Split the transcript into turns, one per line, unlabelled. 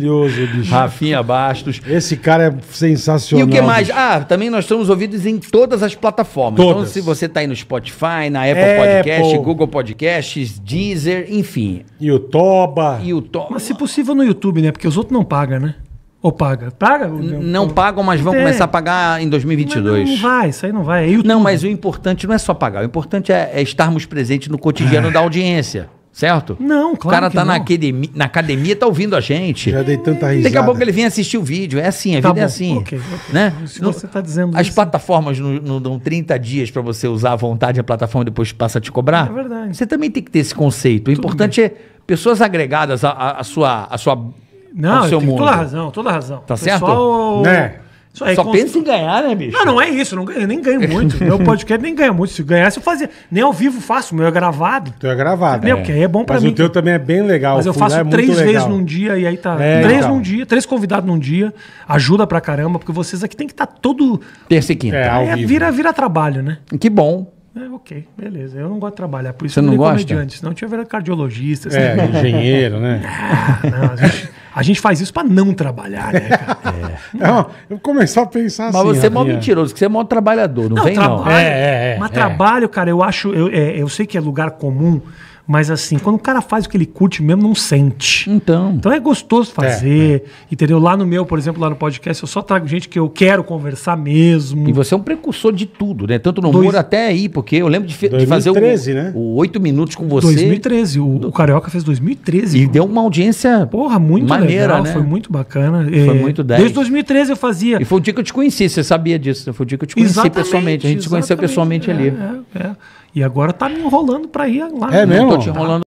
Maravilhoso, bicho. Rafinha Bastos. Esse cara é sensacional. E o que mais? Bicho. Ah, também nós somos ouvidos em todas as plataformas. Então, todas. Então, se você está aí no Spotify, na Apple, Apple, Podcast, Google Podcasts, Deezer, enfim.
E o Toba? o Toba. Mas se possível no YouTube, né? Porque os outros não pagam, né? Ou paga? Paga? Não,
pagam, mas vão é. começar a pagar em 2022. Mas não, vai, isso aí não vai. É YouTube. Não, mas o importante não é só pagar. O importante é, é estarmos presentes no cotidiano é. da audiência certo? Não, claro. O cara tá na academia, na academia, tá ouvindo a gente. Já dei tanta risada. Daqui a pouco ele vem assistir o vídeo. É assim, a tá vida é bom. é assim. Okay, okay. Né? Se você tá dizendo As isso. plataformas não, dão 30 dias para você usar à vontade a plataforma e depois passa a te cobrar. É verdade. Você também tem que ter esse conceito. O importante bem. é pessoas agregadas à, à, sua. À sua não, tem toda razão,
toda razão. Tá Pessoal, certo? Né? Só, é Só cons... pensa em ganhar, né, bicho? Não, não é isso. Não ganho, nem ganho muito. meu podcast nem ganha muito. Se ganhasse, eu fazia. Nem ao vivo faço, meu é gravado. Tu é gravado. Meu, é. porque aí é bom pra Mas mim. Mas o teu também é bem legal. Mas eu faço é três vezes num dia e aí tá. É, três num dia, três convidados num dia. Ajuda pra caramba, porque vocês aqui tem que estar tá todo. Terça e quinta. É, é vira, vira trabalho, né? Que bom. É, ok, beleza. Eu não gosto de trabalhar, por isso Você eu não gosta? comediante. Não eu tinha virado cardiologista. É, assim. engenheiro, né? Ah, não, gente... A gente faz isso para não trabalhar, né, cara? É. Não, eu começar a pensar mas assim. Mas você é mó mentiroso, que você é mó trabalhador, não, não vem trabalho, não. É, é, é, mas é. trabalho, cara, eu acho, eu, é, eu sei que é lugar comum, mas assim, quando o cara faz o que ele curte mesmo, não sente. Então. Então é gostoso fazer, é, é. entendeu? Lá no meu, por exemplo, lá no podcast, eu só trago gente que eu quero conversar mesmo. E você é um precursor de tudo, né? Tanto no Dois... até aí, porque eu lembro de, 2013, de fazer
o, né? o 8 minutos
com você. 2013, o, o Carioca fez 2013. E mano. deu uma audiência. Porra, muito maneira, legal, né? Foi muito bacana. Foi é, muito 10. Desde 2013 eu fazia. E foi o dia que eu te conheci, você sabia disso, né? Foi o dia que eu te conheci exatamente, pessoalmente. A gente se conheceu pessoalmente é, ali. É, é. E agora tá me enrolando para ir lá. É né? mesmo? Eu tô te enrolando.